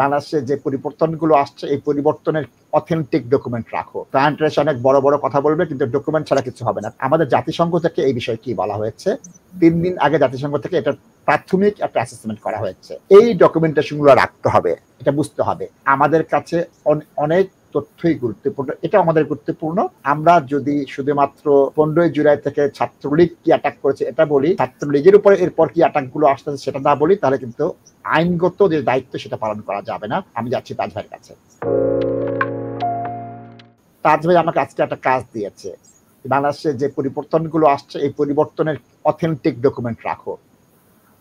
বাংলাদেশে যে পরিবর্তনগুলো আসছে এই পরিবর্তনের অথেন্টিক ডকুমেন্ট রাখো ক্লায়েন্টরা অনেক বড় বড় কথা বলবে কিন্তু ডকুমেন্ট ছাড়া কিছু হবে না আমাদের জাতিসংঘ থেকে এই বিষয়ে কি বলা হয়েছে তিন দিন আগে জাতিসংঘ থেকে এটা প্রাথমিক একটা অ্যাসেসমেন্ট করা হয়েছে এই ডকুমেন্টেশনগুলো রাখতে হবে এটা বুঝতে হবে আমাদের কাছে অনেক তথ্যই গুরুত্বপূর্ণ এটা আমাদের গুরুত্বপূর্ণ আমরা যদি শুধুমাত্র পনেরোই জুলাই থেকে ছাত্রলীগ কি অ্যাটাক করেছে এটা বলি ছাত্রলীগের উপরে এরপর কি অ্যাটাক গুলো আসতেছে সেটা না বলি তাহলে কিন্তু আইনগত যে দায়িত্ব সেটা পালন করা যাবে না আমি যাচ্ছি তাজভাইয়ের কাছে তাজভাই আমাকে আজকে একটা কাজ দিয়েছে বাংলাদেশে যে পরিবর্তনগুলো আসছে এই পরিবর্তনের অথেন্টিক ডকুমেন্ট রাখো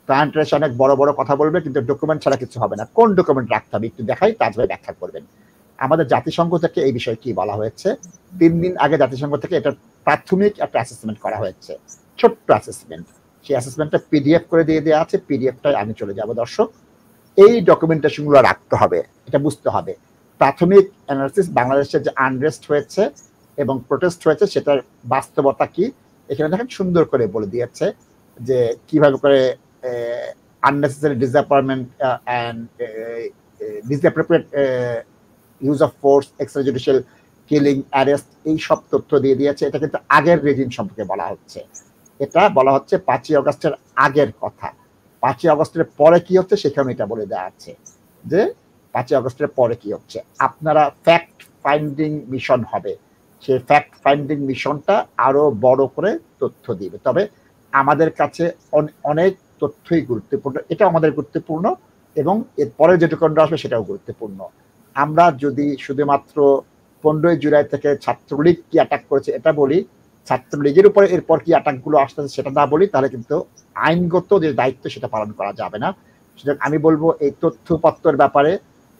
ক্লায়েন্টের অনেক বড় বড় কথা বলবে কিন্তু ডকুমেন্ট ছাড়া কিছু হবে না কোন ডকুমেন্ট রাখতে হবে একটু দেখাই তাজভাই ব্যাখ্যা করবেন আমাদের জাতিসংঘ থেকে এই বিষয়ে কি বলা হয়েছে তিন দিন আগে জাতিসংঘ থেকে এটা প্রাথমিক একটা অ্যাসেসমেন্ট করা হয়েছে ছোট্ট অ্যাসেসমেন্ট সেই অ্যাসেসমেন্টটা পিডিএফ করে দিয়ে দেওয়া আছে পিডিএফটাই আমি চলে যাব দর্শক এই ডকুমেন্টেশনগুলো রাখতে হবে এটা বুঝতে হবে প্রাথমিক অ্যানালিসিস বাংলাদেশের যে আনরেস্ট হয়েছে এবং প্রোটেস্ট হয়েছে সেটার বাস্তবতা কি এখানে দেখেন সুন্দর করে বলে দিয়েছে যে কিভাবে করে unnecessary disappointment and disappropriate use of force extra judicial killing arrest এই সব তথ্য দিয়ে দিয়েছে এটা কিন্তু আগের রেজিম সম্পর্কে বলা হচ্ছে এটা বলা হচ্ছে পাঁচই অগস্টের আগের কথা পাঁচই অগস্টের পরে কি হচ্ছে সেখানে এটা বলে দেওয়া আছে যে পাঁচই অগস্টের পরে কি হচ্ছে আপনারা ফ্যাক্ট ফাইন্ডিং মিশন হবে সে ফ্যাক্ট ফাইন্ডিং মিশনটা আরও বড় করে তথ্য দিবে তবে আমাদের কাছে অনেক তথ্যই গুরুত্বপূর্ণ এটা আমাদের গুরুত্বপূর্ণ এবং এরপরে যেটুকু আসবে সেটাও গুরুত্বপূর্ণ আমরা যদি শুধুমাত্র পনেরোই জুলাই থেকে ছাত্রলীগ কি অ্যাটাক করেছে এটা বলি ছাত্রলীগের উপরে এরপর কি অ্যাটাকগুলো আসতেছে সেটা না বলি তাহলে কিন্তু আইনগত যে দায়িত্ব সেটা পালন করা যাবে না সুতরাং আমি বলবো এই তথ্যপত্রের ব্যাপারে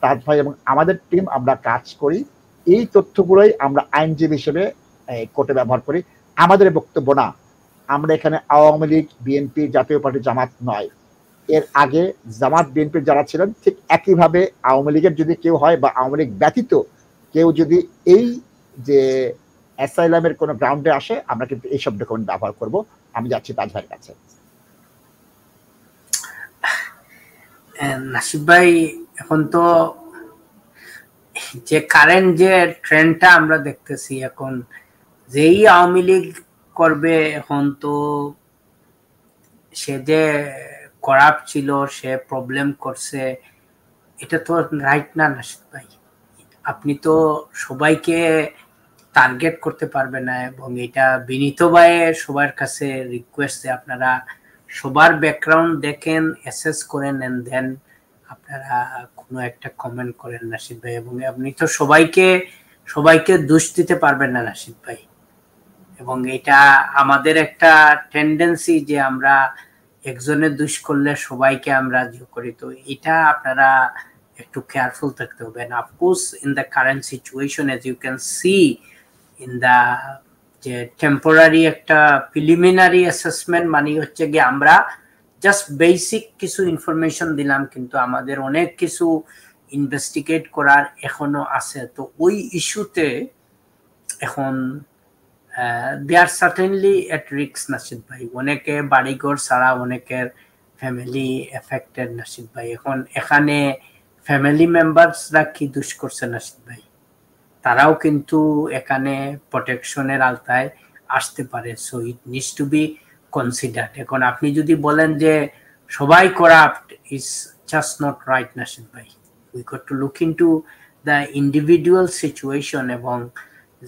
তাজ ভাই এবং আমাদের টিম আমরা কাজ করি এই তথ্যগুলোই আমরা আইনজীবী হিসেবে কোর্টে ব্যবহার করি আমাদের বক্তব্য না আমরা এখানে আওয়ামী লীগ বিএনপি জাতীয় পার্টি জামাত নয় এর আগে জামাত বিএনপির যারা ছিলেন ঠিক একইভাবে আওয়ামী লীগের যদি কেউ হয় বা আওয়ামী লীগ ব্যতীত কেউ যদি এই যে অ্যাসাইলামের কোনো গ্রাউন্ডে আসে আমরা কিন্তু এইসব ডকুমেন্ট ব্যবহার করব আমি যাচ্ছি তাজভাইয়ের কাছে নাসিব ভাই এখন তো যে কারেন্ট যে ট্রেন্ডটা আমরা দেখতেছি এখন যেই আওয়ামী লীগ করবে এখন তো সে যে করাপ ছিল সে প্রবলেম করছে এটা তো রাইট না নাসিদ ভাই আপনি তো সবাইকে টার্গেট করতে পারবেন না এবং এটা ভাই সবার কাছে রিকোয়েস্ট যে আপনারা সবার ব্যাকগ্রাউন্ড দেখেন অ্যাসেস করেন অ্যান্ড দেন আপনারা কোনো একটা কমেন্ট করেন নাসিদ ভাই এবং আপনি তো সবাইকে সবাইকে দোষ দিতে পারবেন না নাসিদ ভাই এবং এটা আমাদের একটা টেন্ডেন্সি যে আমরা একজনের দুষ করলে সবাইকে আমরা ইয়ে করি তো এটা আপনারা একটু কেয়ারফুল থাকতে হবে না of course in the current situation as you can see in the যে টেম্পোরারি একটা প্রিলিমিনারি অ্যাসেসমেন্ট মানে হচ্ছে গিয়ে আমরা জাস্ট বেসিক কিছু ইনফরমেশন দিলাম কিন্তু আমাদের অনেক কিছু ইনভেস্টিগেট করার এখনো আছে তো ওই ইস্যুতে এখন দে আর সার্টেনলি এট রিক্স নাসিদ ভাই অনেকে বাড়িঘর ছাড়া অনেকের ফ্যামিলি এফেক্টেড নাসিদ ভাই এখন এখানে ফ্যামিলি মেম্বার্সরা কি দুষ করছে নাসিদ ভাই তারাও কিন্তু এখানে প্রোটেকশনের আলতায় আসতে পারে so it needs to be considered এখন আপনি যদি বলেন যে সবাই corrupt is just not right Nasid ভাই we got to look into the individual situation এবং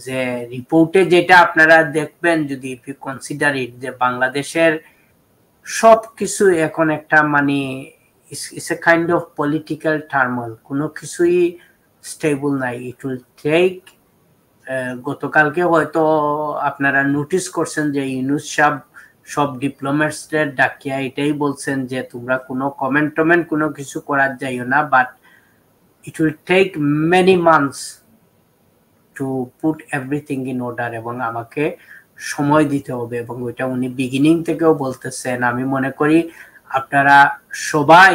যে রিপোর্টে যেটা আপনারা দেখবেন যদি ইউ কনসিডার ইট যে বাংলাদেশের সব কিছু এখন একটা মানে is a kind of political turmoil কোনো কিছুই স্টেবল নাই ইট উইল টেক গতকালকে হয়তো আপনারা নোটিস করছেন যে ইউনুস সাহ সব ডিপ্লোমেটসদের ডাকিয়া এটাই বলছেন যে তোমরা কোনো কমেন্ট টমেন্ট কোনো কিছু করার যাইও না but it will take many months to put everything in order এবং আমাকে সময় দিতে হবে এবং ওইটা উনি বিগিনিং থেকেও বলতেছেন আমি মনে করি আপনারা সবাই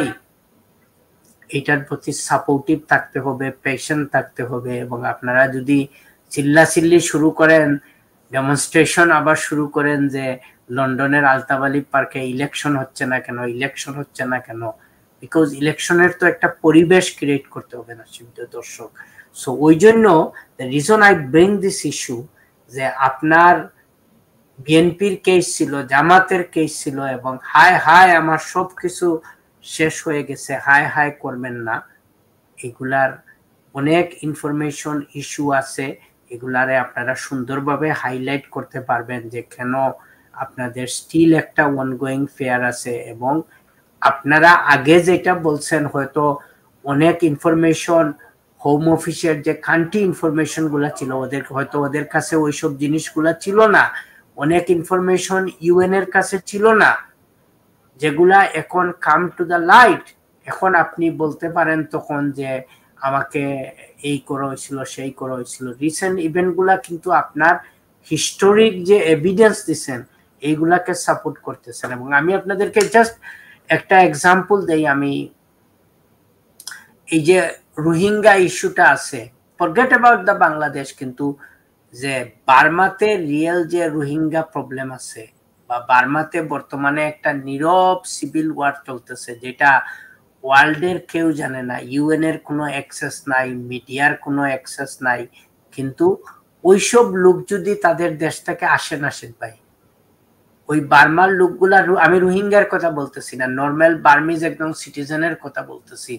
এটার প্রতি সাপোর্টিভ থাকতে হবে পেশেন্ট থাকতে হবে এবং আপনারা যদি চিল্লাচিল্লি শুরু করেন ডেমনস্ট্রেশন আবার শুরু করেন যে লন্ডনের আলতাবালি পার্কে ইলেকশন হচ্ছে না কেন ইলেকশন হচ্ছে না কেন বিকজ ইলেকশনের তো একটা পরিবেশ ক্রিয়েট করতে হবে না সীমিত দর্শক সো ওই জন্য reason I bring this issue যে আপনার বিএনপির কেস ছিল জামাতের কেস ছিল এবং হায় হায় আমার সব কিছু শেষ হয়ে গেছে হায় হায় করবেন না এগুলার অনেক ইনফরমেশন ইস্যু আছে এগুলারে আপনারা সুন্দরভাবে হাইলাইট করতে পারবেন যে কেন আপনাদের স্টিল একটা অনগোয়িং ফেয়ার আছে এবং আপনারা আগে যেটা বলছেন হয়তো অনেক ইনফরমেশন হোম অফিসের যে কান্ট্রি ইনফরমেশন গুলা ছিল ওদের হয়তো ওদের কাছে ওইসব জিনিসগুলা ছিল না অনেক ইনফরমেশন ইউএন এর কাছে ছিল না যেগুলা এখন কাম টু দ্য লাইট এখন আপনি বলতে পারেন তখন যে আমাকে এই করা হয়েছিল সেই করা হয়েছিল রিসেন্ট ইভেন্টগুলা কিন্তু আপনার হিস্টোরিক যে এভিডেন্স দিচ্ছেন এইগুলাকে সাপোর্ট করতেছেন এবং আমি আপনাদেরকে জাস্ট একটা এক্সাম্পল দেই আমি এই যে রোহিঙ্গা ইস্যুটা আছে ফরগেট অ্যাবাউট দ্য বাংলাদেশ কিন্তু যে বার্মাতে রিয়েল যে রোহিঙ্গা প্রবলেম আছে বা বার্মাতে বর্তমানে একটা নীরব সিভিল ওয়ার চলতেছে যেটা ওয়ার্ল্ডের কেউ জানে না ইউএন এর কোনো অ্যাক্সেস নাই মিডিয়ার কোনো অ্যাক্সেস নাই কিন্তু ওইসব লোক যদি তাদের দেশটাকে আসেন আসেন ভাই ওই বার্মার লোকগুলা আমি রোহিঙ্গার কথা বলতেছি না নর্মাল বার্মিজ একদম সিটিজেনের কথা বলতেছি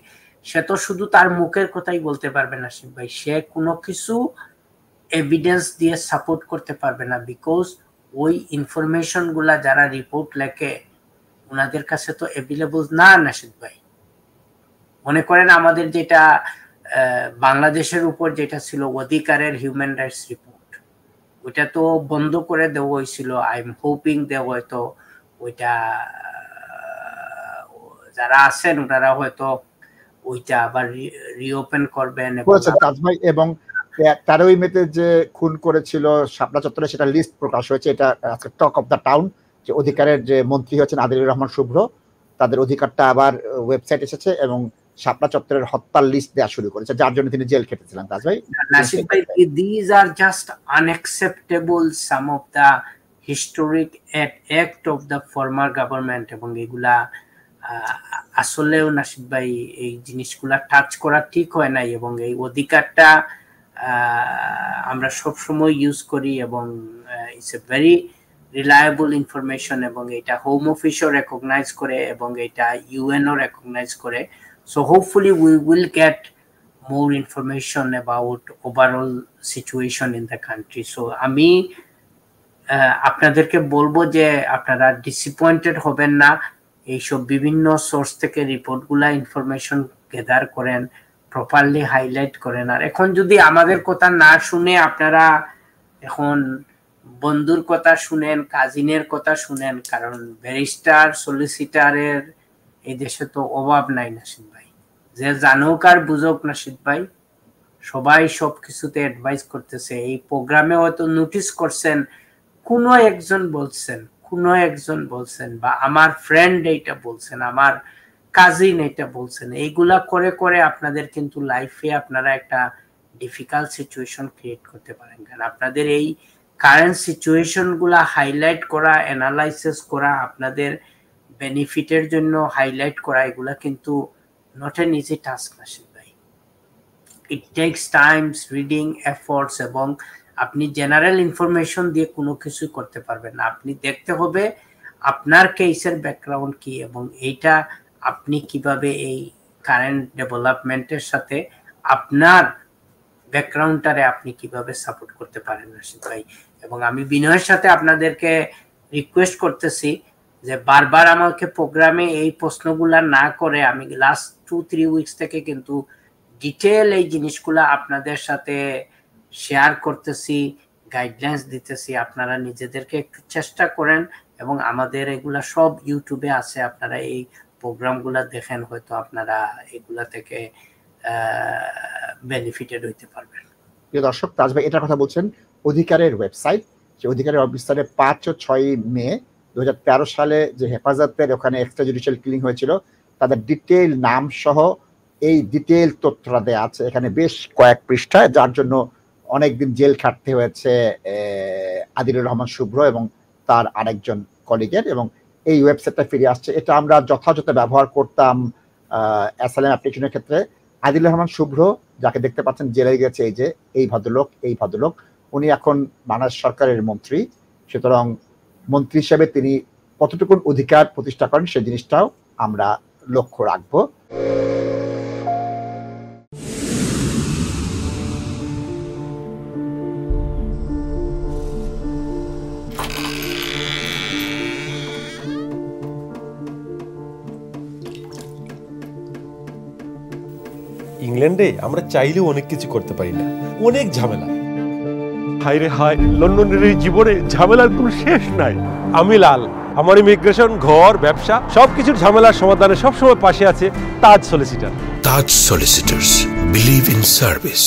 সে তো শুধু তার মুখের কথাই বলতে পারবে না শিব ভাই সে কোনো কিছু এভিডেন্স দিয়ে সাপোর্ট করতে পারবে না বিকজ ওই ইনফরমেশন গুলা যারা রিপোর্ট লেখে ওনাদের কাছে তো অ্যাভেলেবল না নাশিদ ভাই মনে করেন আমাদের যেটা বাংলাদেশের উপর যেটা ছিল অধিকারের হিউম্যান রাইটস রিপোর্ট ওইটা তো বন্ধ করে দেওয়া হয়েছিল আই এম হোপিং দে হয়তো ওইটা যারা আছেন ওনারা হয়তো ওইটা আবার রিওপেন করবেন এবং তেরোই মেতে যে খুন করেছিল শাপলা চত্বরে সেটা লিস্ট প্রকাশ হয়েছে এটা আজকে টক অফ দ্য টাউন যে অধিকারের যে মন্ত্রী হয়েছেন আদিলুর রহমান শুভ্র তাদের অধিকারটা আবার ওয়েবসাইট এসেছে এবং শাপলা চত্বরের হত্যার লিস্ট দেওয়া শুরু করেছে যার জন্য তিনি জেল খেটেছিলেন তাজ ভাই নাসিব ভাই these are just unacceptable some of the historic act of the former government এবং এগুলা আসলেও নাসিব ভাই এই জিনিসগুলা টাচ করা ঠিক হয় নাই এবং এই অধিকারটা আমরা সবসময় ইউজ করি এবং it's a very reliable information এবং এটা হোম অফিসও রেকগনাইজ করে এবং এটা ইউএনও রেকগনাইজ করে so hopefully we will get more information about overall situation in the country so আমি আপনাদেরকে বলবো যে আপনারা ডিসঅ্যাপয়েন্টেড হবেন না এইসব বিভিন্ন সোর্স থেকে রিপোর্টগুলা ইনফরমেশন গেদার করেন প্রপারলি হাইলাইট করেন আর এখন যদি আমাদের কথা না শুনে আপনারা এখন বন্ধুর কথা শুনেন কাজিনের কথা শুনেন কারণ ব্যারিস্টার সলিসিটারের এই দেশে তো অভাব নাই নাসিদ ভাই যে জানুক আর বুঝুক নাসিদ ভাই সবাই সব কিছুতে অ্যাডভাইস করতেছে এই প্রোগ্রামে হয়তো নোটিস করছেন কোন একজন বলছেন কোন একজন বলছেন বা আমার ফ্রেন্ড এইটা বলছেন আমার কাজিন এটা বলছেন এইগুলা করে করে আপনাদের কিন্তু লাইফে আপনারা একটা ডিফিকাল্ট সিচুয়েশন ক্রিয়েট করতে পারেন কারণ আপনাদের এই কারেন্ট সিচুয়েশনগুলা হাইলাইট করা অ্যানালাইসিস করা আপনাদের বেনিফিটের জন্য হাইলাইট করা এগুলা কিন্তু not an easy task Nasid ভাই it takes times reading efforts এবং আপনি জেনারেল ইনফরমেশন দিয়ে কোনো কিছু করতে পারবেন না আপনি দেখতে হবে আপনার কেসের ব্যাকগ্রাউন্ড কি এবং এইটা আপনি কিভাবে এই কারেন্ট ডেভেলপমেন্টের সাথে আপনার ব্যাকগ্রাউন্ডটারে আপনি কিভাবে সাপোর্ট করতে পারেন রাশিদ ভাই এবং আমি বিনয়ের সাথে আপনাদেরকে রিকোয়েস্ট করতেছি যে বারবার আমাকে প্রোগ্রামে এই প্রশ্নগুলা না করে আমি লাস্ট টু থ্রি উইকস থেকে কিন্তু ডিটেল এই জিনিসগুলা আপনাদের সাথে শেয়ার করতেছি গাইডলাইন্স দিতেছি আপনারা নিজেদেরকে একটু চেষ্টা করেন এবং আমাদের এগুলা সব ইউটিউবে আছে আপনারা এই প্রোগ্রামগুলা দেখেন হয়তো আপনারা এগুলা থেকে বেনিফিটেড হইতে পারবেন প্রিয় দর্শক তাজ ভাই এটার কথা বলছেন অধিকারের ওয়েবসাইট যে অধিকারের অবস্থানে পাঁচ ও ছয় মে দু সালে যে হেফাজতের ওখানে এক্সট্রা জুডিশিয়াল কিলিং হয়েছিল তাদের ডিটেল নাম সহ এই ডিটেল তথ্যটা দেওয়া আছে এখানে বেশ কয়েক পৃষ্ঠায় যার জন্য অনেকদিন জেল খাটতে হয়েছে আদিলুর রহমান শুভ্র এবং তার আরেকজন কলিগের এবং এই ওয়েবসাইটটা ফিরে আসছে এটা আমরা যথাযথ ব্যবহার করতাম অ্যাসাইলাম অ্যাপ্লিকেশনের ক্ষেত্রে আদিল রহমান শুভ্র যাকে দেখতে পাচ্ছেন জেলে গেছে এই যে এই ভদ্রলোক এই ভদ্রলোক উনি এখন বাংলাদেশ সরকারের মন্ত্রী সুতরাং মন্ত্রী হিসেবে তিনি কতটুকু অধিকার প্রতিষ্ঠা করেন সে জিনিসটাও আমরা লক্ষ্য রাখবো ইংল্যান্ডে আমরা চাইলেও অনেক কিছু করতে পারি না অনেক ঝামেলা হায় রে হায় লন্ডনের এই জীবনে ঝামেলার কোনো শেষ নাই আমি লাল আমার ইমিগ্রেশন ঘর ব্যবসা সবকিছুর ঝামেলার সমাধানে সবসময় পাশে আছে Taj solicitor Taj solicitors believe in service